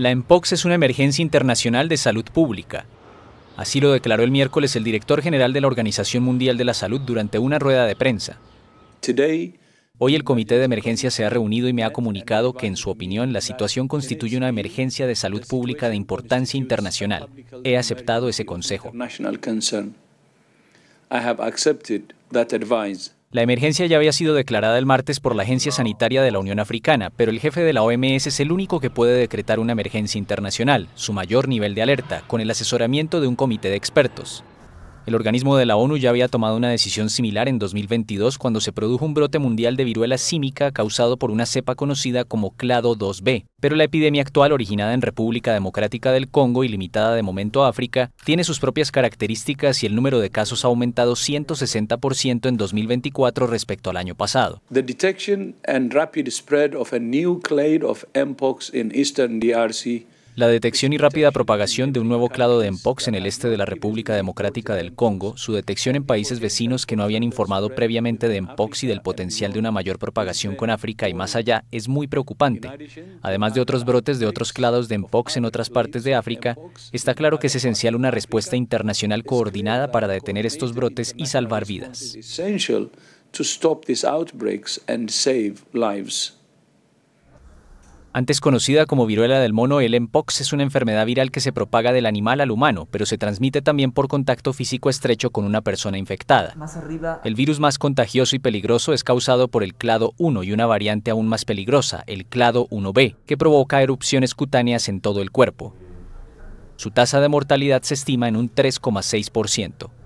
La EMPOX es una emergencia internacional de salud pública. Así lo declaró el miércoles el director general de la Organización Mundial de la Salud durante una rueda de prensa. Hoy el Comité de Emergencia se ha reunido y me ha comunicado que, en su opinión, la situación constituye una emergencia de salud pública de importancia internacional. He aceptado ese consejo. La emergencia ya había sido declarada el martes por la Agencia Sanitaria de la Unión Africana, pero el jefe de la OMS es el único que puede decretar una emergencia internacional, su mayor nivel de alerta, con el asesoramiento de un comité de expertos. El organismo de la ONU ya había tomado una decisión similar en 2022 cuando se produjo un brote mundial de viruela símica causado por una cepa conocida como clado 2B. Pero la epidemia actual, originada en República Democrática del Congo y limitada de momento a África, tiene sus propias características y el número de casos ha aumentado 160% en 2024 respecto al año pasado. The detection and rapid spread of a new clade of mpox in eastern DRC la detección y rápida propagación de un nuevo clado de Mpox en el este de la República Democrática del Congo, su detección en países vecinos que no habían informado previamente de Mpox y del potencial de una mayor propagación con África y más allá, es muy preocupante. Además de otros brotes de otros clados de Mpox en otras partes de África, está claro que es esencial una respuesta internacional coordinada para detener estos brotes y salvar vidas. Antes conocida como viruela del mono, el Mpox es una enfermedad viral que se propaga del animal al humano, pero se transmite también por contacto físico estrecho con una persona infectada. El virus más contagioso y peligroso es causado por el clado 1 y una variante aún más peligrosa, el clado 1b, que provoca erupciones cutáneas en todo el cuerpo. Su tasa de mortalidad se estima en un 3,6%.